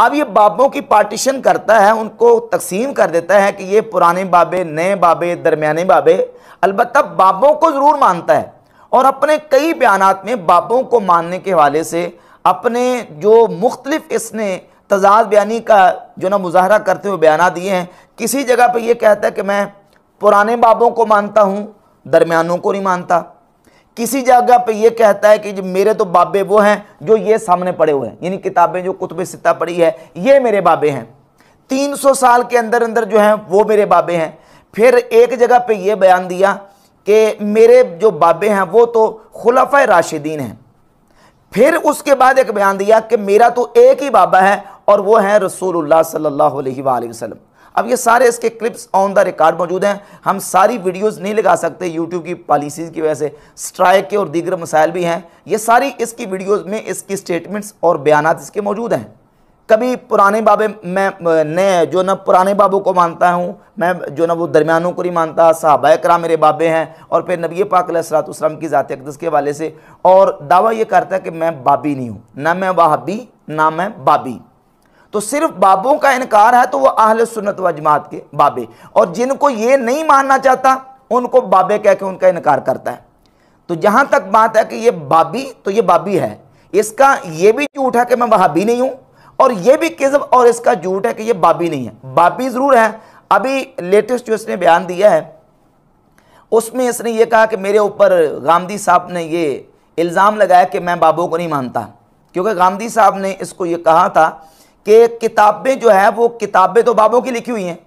अब ये बाबों की पार्टीशन करता है उनको तकसीम कर देता है कि ये पुराने बाबे नए बाबे दरमियाने बाबे अलबत् बाबों को ज़रूर मानता है और अपने कई बयान में बाबों को मानने के हवाले से अपने जो मुख्तलफ़ इसने तजाद बयानी का जो ना मुजाहरा करते हुए बयान दिए हैं किसी जगह पर यह कहता है कि मैं पुराने बाबों को मानता हूँ दरमियानों को नहीं मानता किसी जगह पे ये कहता है कि जो मेरे तो बाबे वो हैं जो ये सामने पड़े हुए हैं यानी किताबें जो कुतुब सिता पड़ी है ये मेरे बाबे हैं 300 साल के अंदर अंदर जो हैं वो मेरे बाबे हैं फिर एक जगह पे ये बयान दिया कि मेरे जो बाबे हैं वो तो खुलफ़ राशिदीन हैं फिर उसके बाद एक बयान दिया कि मेरा तो एक ही बाबा है और वो है रसूल सल्ला वसलम अब ये सारे इसके क्लिप्स ऑन द रिकॉर्ड मौजूद हैं हम सारी वीडियोस नहीं लगा सकते यूट्यूब की पॉलिसीज़ की वजह से स्ट्राइक के और दीगर मसाइल भी हैं ये सारी इसकी वीडियोस में इसकी स्टेटमेंट्स और बयान इसके मौजूद हैं कभी पुराने बाबे मैं नए जो ना पुराने बाबों को मानता हूँ मैं जो ना वो दरमियानों को नहीं मानता साहबा करा मेरे बाबे हैं और फिर नबी पाक उसम की ज़ात अकदस के हवाले से और दावा ये करता है कि मैं बाबी नहीं हूँ ना मैं वहाबी ना मैं बाबी तो सिर्फ बाबों का इनकार है तो वह सुनत व जमात के बाबे और जिनको ये नहीं मानना चाहता उनको बाबे कह के उनका इनकार करता है तो जहाँ तक बात है कि ये बाबी तो ये बाबी है इसका ये भी झूठ है कि मैं वहाबी नहीं हूँ और ये भी किजब और इसका झूठ है कि ये बाबी नहीं है बाबी ज़रूर है अभी लेटेस्ट जो इसने बयान दिया है उसमें इसने ये कहा कि मेरे ऊपर गांधी साहब ने ये इल्ज़ाम लगाया कि मैं बाबों को नहीं मानता क्योंकि गांधी साहब ने इसको ये कहा था कि किताबें जो हैं वो किताबें तो बाबों की लिखी हुई हैं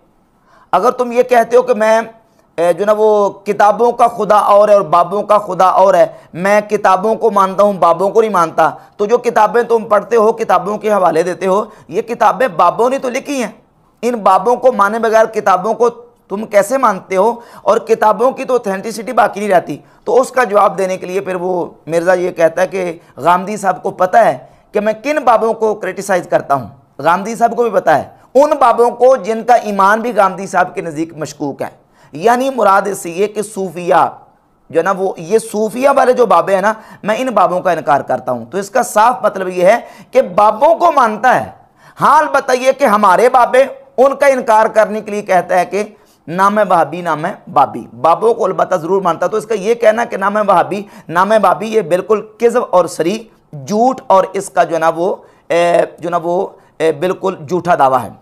अगर तुम ये कहते हो कि मैं जो ना वो किताबों का खुदा और है और बाबों का खुदा और है मैं किताबों को मानता हूँ बाबों को नहीं मानता तो जो किताबें तुम पढ़ते हो किताबों के हवाले देते हो ये किताबें बाबों ने तो लिखी हैं इन बाबों को माने बगैर किताबों को तुम कैसे मानते हो और किताबों की तो ऑथेंटिसिटी बाकी नहीं रहती तो उसका जवाब देने के लिए फिर वो मिर्ज़ा ये कहता है कि गांधी साहब को पता है कि मैं किन बाबों को क्रिटिसाइज़ करता हूँ गांधी साहब को भी पता है उन बाबों को जिनका ईमान भी गांधी साहब के नज़दीक मशकूक है यानी मुराद इससे ये कि सूफिया जो ना वो ये सूफिया वाले जो बाबे हैं ना मैं इन बाबों का इनकार करता हूँ तो इसका साफ मतलब ये है कि बाबों को मानता है हाल बताइए कि हमारे बाबे उनका इनकार करने के लिए कहता है कि ना मैं भाभी नाम मैं बाबी बाबों को अलबत् ज़रूर मानता तो इसका ये कहना कि नाम मैं भाभी नाम मैं बाबी ये बिल्कुल किज और सरी झूठ और इसका जो है ना वो ए, जो ना वो बिल्कुल झूठा दावा है